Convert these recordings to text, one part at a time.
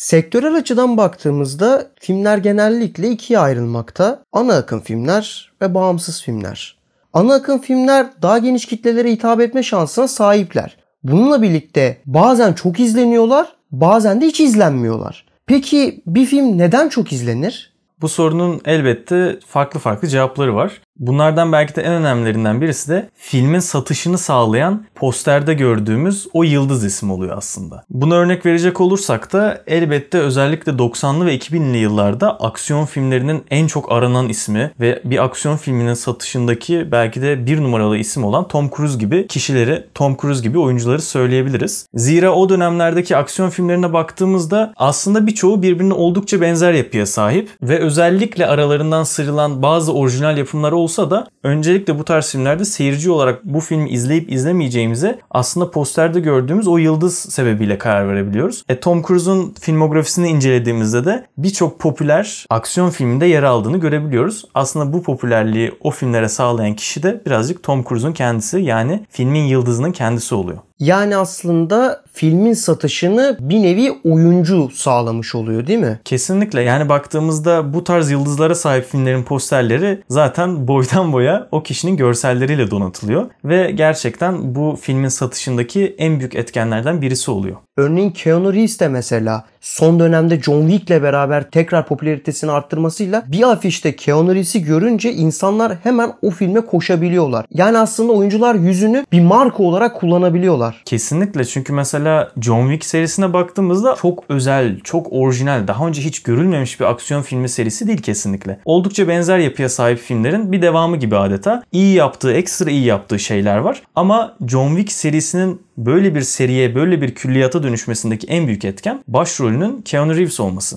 Sektörel açıdan baktığımızda filmler genellikle ikiye ayrılmakta. Ana akım filmler ve bağımsız filmler. Ana akım filmler daha geniş kitlelere hitap etme şansına sahipler. Bununla birlikte bazen çok izleniyorlar, bazen de hiç izlenmiyorlar. Peki bir film neden çok izlenir? Bu sorunun elbette farklı farklı cevapları var. Bunlardan belki de en önemlilerinden birisi de filmin satışını sağlayan posterde gördüğümüz o yıldız isim oluyor aslında. Buna örnek verecek olursak da elbette özellikle 90'lı ve 2000'li yıllarda aksiyon filmlerinin en çok aranan ismi ve bir aksiyon filminin satışındaki belki de bir numaralı isim olan Tom Cruise gibi kişileri, Tom Cruise gibi oyuncuları söyleyebiliriz. Zira o dönemlerdeki aksiyon filmlerine baktığımızda aslında birçoğu birbirine oldukça benzer yapıya sahip ve özellikle aralarından sıyrılan bazı orijinal yapımlar olsun olsa da öncelikle bu tarz filmlerde seyirci olarak bu filmi izleyip izlemeyeceğimize aslında posterde gördüğümüz o yıldız sebebiyle karar verebiliyoruz. E, Tom Cruise'un filmografisini incelediğimizde de birçok popüler aksiyon filminde yer aldığını görebiliyoruz. Aslında bu popülerliği o filmlere sağlayan kişi de birazcık Tom Cruise'un kendisi yani filmin yıldızının kendisi oluyor. Yani aslında filmin satışını bir nevi oyuncu sağlamış oluyor değil mi? Kesinlikle. Yani baktığımızda bu tarz yıldızlara sahip filmlerin posterleri zaten boydan boya o kişinin görselleriyle donatılıyor ve gerçekten bu filmin satışındaki en büyük etkenlerden birisi oluyor. Örneğin Keanu Reeves de mesela son dönemde John ile beraber tekrar popülaritesini arttırmasıyla bir afişte Keanu Reeves'i görünce insanlar hemen o filme koşabiliyorlar. Yani aslında oyuncular yüzünü bir marka olarak kullanabiliyorlar var. Kesinlikle çünkü mesela John Wick serisine baktığımızda çok özel, çok orijinal, daha önce hiç görülmemiş bir aksiyon filmi serisi değil kesinlikle. Oldukça benzer yapıya sahip filmlerin bir devamı gibi adeta. İyi yaptığı, ekstra iyi yaptığı şeyler var. Ama John Wick serisinin böyle bir seriye, böyle bir külliyata dönüşmesindeki en büyük etken başrolünün Keanu Reeves olması.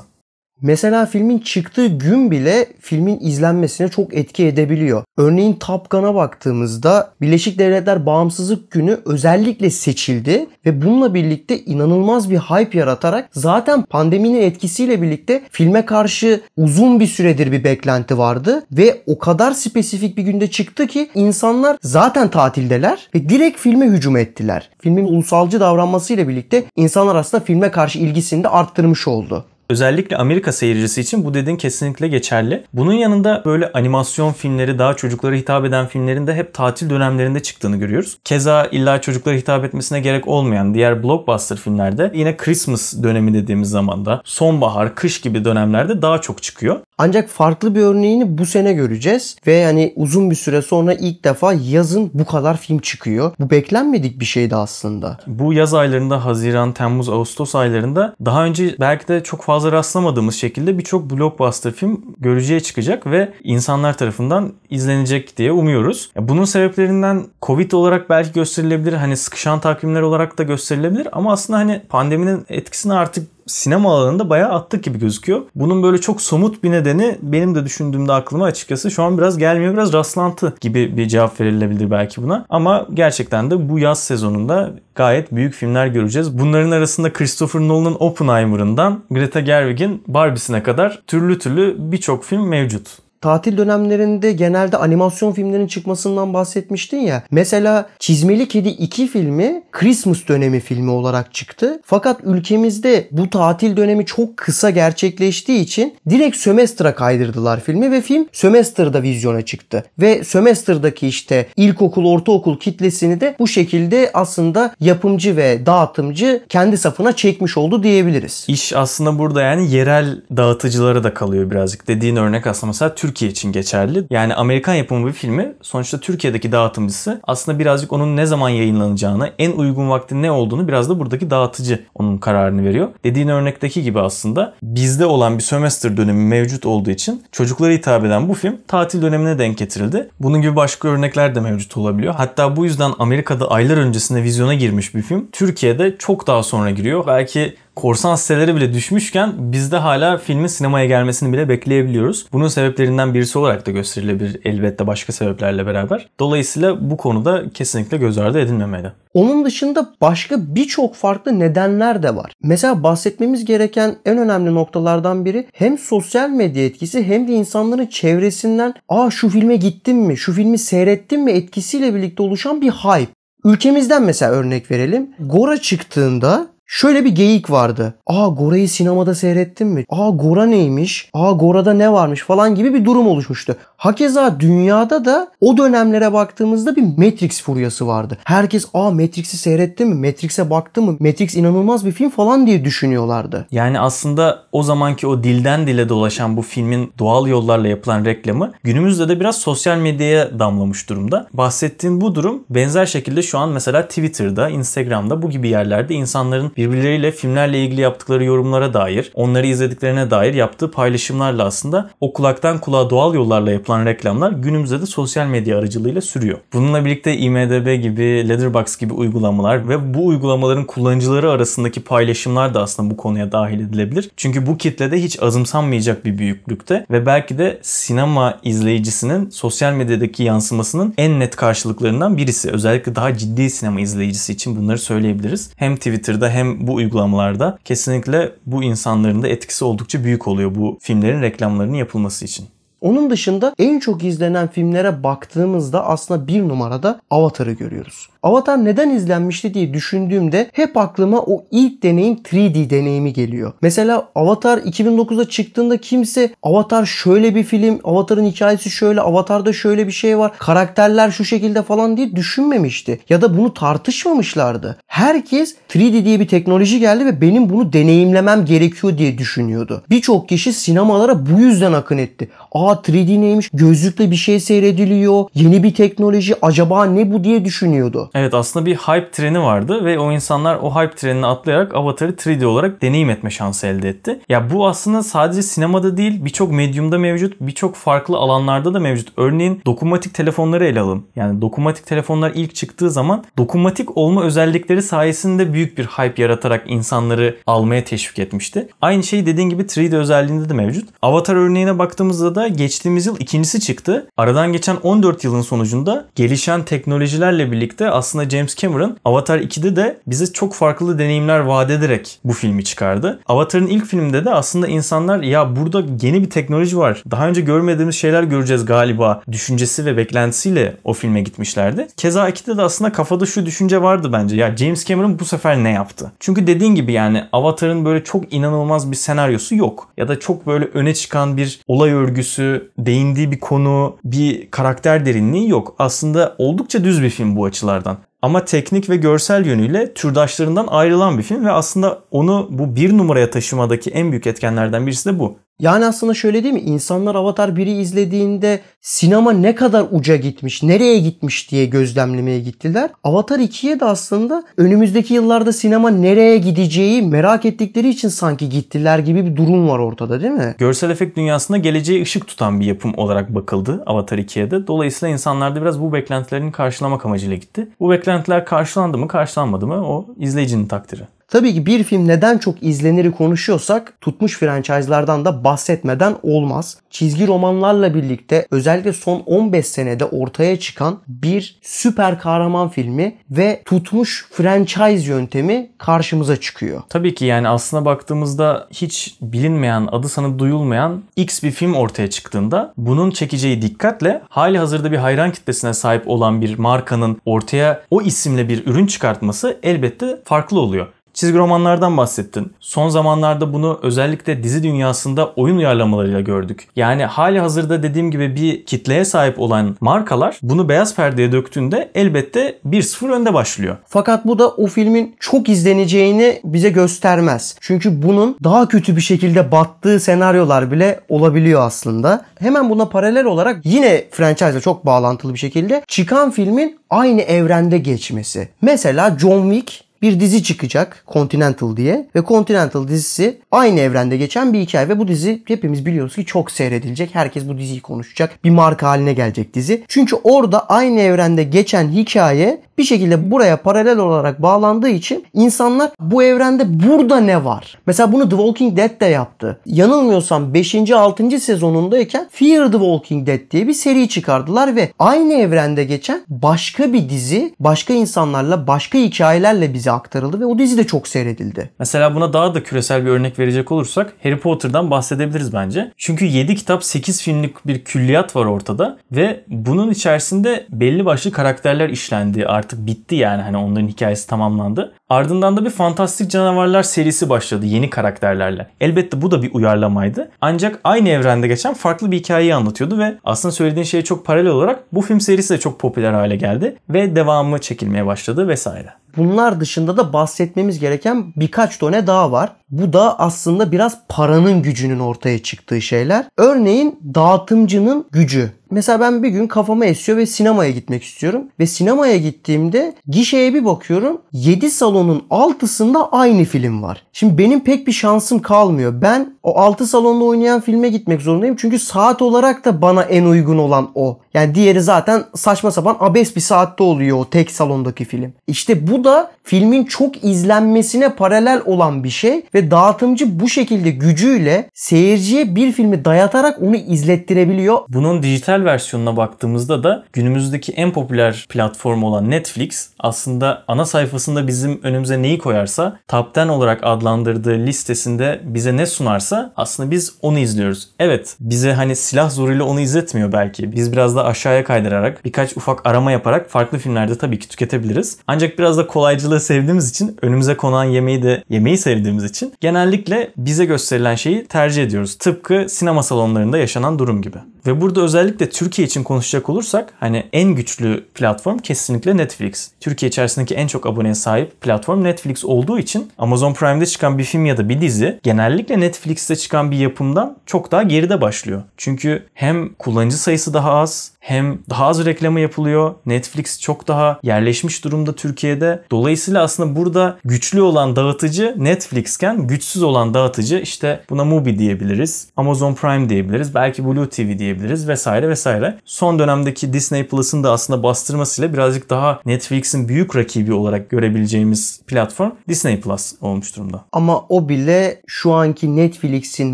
Mesela filmin çıktığı gün bile filmin izlenmesine çok etki edebiliyor. Örneğin Top Gun'a baktığımızda Birleşik Devletler Bağımsızlık Günü özellikle seçildi ve bununla birlikte inanılmaz bir hype yaratarak zaten pandeminin etkisiyle birlikte filme karşı uzun bir süredir bir beklenti vardı ve o kadar spesifik bir günde çıktı ki insanlar zaten tatildeler ve direkt filme hücum ettiler. Filmin ulusalcı davranmasıyla birlikte insanlar aslında filme karşı ilgisini de arttırmış oldu. Özellikle Amerika seyircisi için bu dediğin kesinlikle geçerli. Bunun yanında böyle animasyon filmleri daha çocuklara hitap eden filmlerin de hep tatil dönemlerinde çıktığını görüyoruz. Keza illa çocuklara hitap etmesine gerek olmayan diğer blockbuster filmlerde yine Christmas dönemi dediğimiz zamanda sonbahar, kış gibi dönemlerde daha çok çıkıyor. Ancak farklı bir örneğini bu sene göreceğiz ve yani uzun bir süre sonra ilk defa yazın bu kadar film çıkıyor. Bu beklenmedik bir şeydi aslında. Bu yaz aylarında Haziran, Temmuz, Ağustos aylarında daha önce belki de çok fazla rastlamadığımız şekilde birçok blockbuster film göreceğe çıkacak ve insanlar tarafından izlenecek diye umuyoruz. Bunun sebeplerinden Covid olarak belki gösterilebilir. Hani sıkışan takvimler olarak da gösterilebilir ama aslında hani pandeminin etkisini artık sinema alanında bayağı attık gibi gözüküyor. Bunun böyle çok somut bir nedeni benim de düşündüğümde aklıma açıkçası şu an biraz gelmiyor. Biraz rastlantı gibi bir cevap verilebilir belki buna. Ama gerçekten de bu yaz sezonunda gayet büyük filmler göreceğiz. Bunların arasında Christopher Nolan'ın Oppenheimer'ından Greta Gerwig'in Barbie'sine kadar türlü türlü birçok film mevcut tatil dönemlerinde genelde animasyon filmlerin çıkmasından bahsetmiştin ya. Mesela Çizmeli Kedi 2 filmi Christmas dönemi filmi olarak çıktı. Fakat ülkemizde bu tatil dönemi çok kısa gerçekleştiği için direkt sömestra kaydırdılar filmi ve film sömestrda vizyona çıktı. Ve sömestrdaki işte ilkokul, ortaokul kitlesini de bu şekilde aslında yapımcı ve dağıtımcı kendi safına çekmiş oldu diyebiliriz. İş aslında burada yani yerel dağıtıcılara da kalıyor birazcık. Dediğin örnek aslında mesela Türk Türkiye için geçerli. Yani Amerikan yapımı bir filmi sonuçta Türkiye'deki dağıtımcısı aslında birazcık onun ne zaman yayınlanacağını, en uygun vaktin ne olduğunu biraz da buradaki dağıtıcı onun kararını veriyor. Dediğin örnekteki gibi aslında bizde olan bir sömestr dönemi mevcut olduğu için çocuklara hitap eden bu film tatil dönemine denk getirildi. Bunun gibi başka örnekler de mevcut olabiliyor. Hatta bu yüzden Amerika'da aylar öncesinde vizyona girmiş bir film Türkiye'de çok daha sonra giriyor. Belki korsan sitelere bile düşmüşken bizde hala filmin sinemaya gelmesini bile bekleyebiliyoruz. Bunun sebeplerinden birisi olarak da gösterilebilir elbette başka sebeplerle beraber. Dolayısıyla bu konuda kesinlikle göz ardı edilmemeli. Onun dışında başka birçok farklı nedenler de var. Mesela bahsetmemiz gereken en önemli noktalardan biri hem sosyal medya etkisi hem de insanların çevresinden ''Aa şu filme gittim mi, şu filmi seyrettim mi?'' etkisiyle birlikte oluşan bir hype. Ülkemizden mesela örnek verelim. Gora çıktığında Şöyle bir geyik vardı. Aa Gora'yı sinemada seyrettin mi? Aa Gora neymiş? Aa Gora'da ne varmış falan gibi bir durum oluşmuştu. Hakeza dünyada da o dönemlere baktığımızda bir Matrix furyası vardı. Herkes aa Matrix'i seyretti mi? Matrix'e baktı mı? Matrix inanılmaz bir film falan diye düşünüyorlardı. Yani aslında o zamanki o dilden dile dolaşan bu filmin doğal yollarla yapılan reklamı günümüzde de biraz sosyal medyaya damlamış durumda. Bahsettiğim bu durum benzer şekilde şu an mesela Twitter'da, Instagram'da bu gibi yerlerde insanların birbirleriyle filmlerle ilgili yaptıkları yorumlara dair, onları izlediklerine dair yaptığı paylaşımlarla aslında o kulaktan kulağa doğal yollarla yapılan reklamlar günümüzde de sosyal medya aracılığıyla sürüyor. Bununla birlikte IMDB gibi, Letterbox gibi uygulamalar ve bu uygulamaların kullanıcıları arasındaki paylaşımlar da aslında bu konuya dahil edilebilir. Çünkü bu kitlede hiç azımsanmayacak bir büyüklükte ve belki de sinema izleyicisinin sosyal medyadaki yansımasının en net karşılıklarından birisi. Özellikle daha ciddi sinema izleyicisi için bunları söyleyebiliriz. Hem Twitter'da hem hem bu uygulamalarda kesinlikle bu insanların da etkisi oldukça büyük oluyor bu filmlerin reklamlarının yapılması için. Onun dışında en çok izlenen filmlere baktığımızda aslında bir numarada Avatar'ı görüyoruz. Avatar neden izlenmişti diye düşündüğümde hep aklıma o ilk deneyim 3D deneyimi geliyor. Mesela Avatar 2009'da çıktığında kimse Avatar şöyle bir film, Avatar'ın hikayesi şöyle, Avatar'da şöyle bir şey var, karakterler şu şekilde falan diye düşünmemişti. Ya da bunu tartışmamışlardı. Herkes 3D diye bir teknoloji geldi ve benim bunu deneyimlemem gerekiyor diye düşünüyordu. Birçok kişi sinemalara bu yüzden akın etti. Aa 3D neymiş? Gözlükle bir şey seyrediliyor. Yeni bir teknoloji. Acaba ne bu diye düşünüyordu. Evet aslında bir hype treni vardı ve o insanlar o hype trenini atlayarak Avatar'ı 3D olarak deneyim etme şansı elde etti. Ya bu aslında sadece sinemada değil birçok medyumda mevcut, birçok farklı alanlarda da mevcut. Örneğin dokunmatik telefonları ele alın. Yani dokunmatik telefonlar ilk çıktığı zaman dokunmatik olma özellikleri sayesinde büyük bir hype yaratarak insanları almaya teşvik etmişti. Aynı şey dediğin gibi 3D özelliğinde de mevcut. Avatar örneğine baktığımızda da geçtiğimiz yıl ikincisi çıktı. Aradan geçen 14 yılın sonucunda gelişen teknolojilerle birlikte aslında James Cameron Avatar 2'de de bize çok farklı deneyimler vaat ederek bu filmi çıkardı. Avatar'ın ilk filmde de aslında insanlar ya burada yeni bir teknoloji var. Daha önce görmediğimiz şeyler göreceğiz galiba düşüncesi ve beklentisiyle o filme gitmişlerdi. Keza 2'de de aslında kafada şu düşünce vardı bence. Ya James Cameron bu sefer ne yaptı? Çünkü dediğin gibi yani Avatar'ın böyle çok inanılmaz bir senaryosu yok. Ya da çok böyle öne çıkan bir olay örgüsü, sürü, değindiği bir konu, bir karakter derinliği yok. Aslında oldukça düz bir film bu açılardan ama teknik ve görsel yönüyle türdaşlarından ayrılan bir film ve aslında onu bu bir numaraya taşımadaki en büyük etkenlerden birisi de bu. Yani aslında şöyle değil mi? İnsanlar Avatar 1'i izlediğinde sinema ne kadar uca gitmiş, nereye gitmiş diye gözlemlemeye gittiler. Avatar 2'ye de aslında önümüzdeki yıllarda sinema nereye gideceği merak ettikleri için sanki gittiler gibi bir durum var ortada değil mi? Görsel efekt dünyasında geleceğe ışık tutan bir yapım olarak bakıldı Avatar 2'ye de. Dolayısıyla insanlar da biraz bu beklentilerini karşılamak amacıyla gitti. Bu beklentiler beklentiler karşılandı mı karşılanmadı mı o izleyicinin takdiri. Tabii ki bir film neden çok izlenir konuşuyorsak tutmuş franchise'lardan da bahsetmeden olmaz. Çizgi romanlarla birlikte özellikle son 15 senede ortaya çıkan bir süper kahraman filmi ve tutmuş franchise yöntemi karşımıza çıkıyor. Tabii ki yani aslına baktığımızda hiç bilinmeyen, adı sana duyulmayan X bir film ortaya çıktığında bunun çekeceği dikkatle hali hazırda bir hayran kitlesine sahip olan bir markanın ortaya o isimle bir ürün çıkartması elbette farklı oluyor. Çizgi romanlardan bahsettin. Son zamanlarda bunu özellikle dizi dünyasında oyun uyarlamalarıyla gördük. Yani hali hazırda dediğim gibi bir kitleye sahip olan markalar bunu beyaz perdeye döktüğünde elbette 1-0 önde başlıyor. Fakat bu da o filmin çok izleneceğini bize göstermez. Çünkü bunun daha kötü bir şekilde battığı senaryolar bile olabiliyor aslında. Hemen buna paralel olarak yine franchise çok bağlantılı bir şekilde çıkan filmin aynı evrende geçmesi. Mesela John Wick bir dizi çıkacak Continental diye ve Continental dizisi aynı evrende geçen bir hikaye ve bu dizi hepimiz biliyoruz ki çok seyredilecek. Herkes bu diziyi konuşacak. Bir marka haline gelecek dizi. Çünkü orada aynı evrende geçen hikaye bir şekilde buraya paralel olarak bağlandığı için insanlar bu evrende burada ne var? Mesela bunu The Walking Dead de yaptı. Yanılmıyorsam 5. 6. sezonundayken Fear the Walking Dead diye bir seri çıkardılar ve aynı evrende geçen başka bir dizi başka insanlarla başka hikayelerle bizi aktarıldı ve o dizi de çok seyredildi. Mesela buna daha da küresel bir örnek verecek olursak Harry Potter'dan bahsedebiliriz bence. Çünkü 7 kitap 8 filmlik bir külliyat var ortada ve bunun içerisinde belli başlı karakterler işlendi. Artık bitti yani hani onların hikayesi tamamlandı. Ardından da bir Fantastik Canavarlar serisi başladı yeni karakterlerle. Elbette bu da bir uyarlamaydı. Ancak aynı evrende geçen farklı bir hikayeyi anlatıyordu ve aslında söylediğin şeye çok paralel olarak bu film serisi de çok popüler hale geldi ve devamı çekilmeye başladı vesaire. Bunlar dışında da bahsetmemiz gereken birkaç tane daha var. Bu da aslında biraz paranın gücünün ortaya çıktığı şeyler. Örneğin dağıtımcının gücü. Mesela ben bir gün kafama esiyor ve sinemaya gitmek istiyorum. Ve sinemaya gittiğimde gişeye bir bakıyorum. 7 salonun 6'sında aynı film var. Şimdi benim pek bir şansım kalmıyor. Ben o 6 salonda oynayan filme gitmek zorundayım. Çünkü saat olarak da bana en uygun olan o. Yani diğeri zaten saçma sapan abes bir saatte oluyor o tek salondaki film. İşte bu da filmin çok izlenmesine paralel olan bir şey ve dağıtımcı bu şekilde gücüyle seyirciye bir filmi dayatarak onu izlettirebiliyor. Bunun dijital dijital versiyonuna baktığımızda da günümüzdeki en popüler platform olan Netflix aslında ana sayfasında bizim önümüze neyi koyarsa Top 10 olarak adlandırdığı listesinde bize ne sunarsa aslında biz onu izliyoruz. Evet bize hani silah zoruyla onu izletmiyor belki. Biz biraz da aşağıya kaydırarak birkaç ufak arama yaparak farklı filmlerde tabii ki tüketebiliriz. Ancak biraz da kolaycılığı sevdiğimiz için önümüze konan yemeği de yemeği sevdiğimiz için genellikle bize gösterilen şeyi tercih ediyoruz. Tıpkı sinema salonlarında yaşanan durum gibi. Ve burada özellikle özellikle Türkiye için konuşacak olursak hani en güçlü platform kesinlikle Netflix. Türkiye içerisindeki en çok aboneye sahip platform Netflix olduğu için Amazon Prime'de çıkan bir film ya da bir dizi genellikle Netflix'te çıkan bir yapımdan çok daha geride başlıyor. Çünkü hem kullanıcı sayısı daha az hem daha az reklamı yapılıyor. Netflix çok daha yerleşmiş durumda Türkiye'de. Dolayısıyla aslında burada güçlü olan dağıtıcı Netflix'ken güçsüz olan dağıtıcı işte buna Mubi diyebiliriz, Amazon Prime diyebiliriz, belki Blue TV diyebiliriz vesaire vesaire. Son dönemdeki Disney Plus'ın da aslında bastırmasıyla birazcık daha Netflix'in büyük rakibi olarak görebileceğimiz platform Disney Plus olmuş durumda. Ama o bile şu anki Netflix'in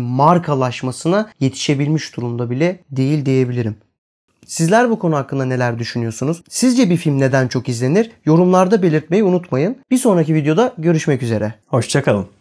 markalaşmasına yetişebilmiş durumda bile değil diyebilirim. Sizler bu konu hakkında neler düşünüyorsunuz? Sizce bir film neden çok izlenir? Yorumlarda belirtmeyi unutmayın. Bir sonraki videoda görüşmek üzere. Hoşçakalın.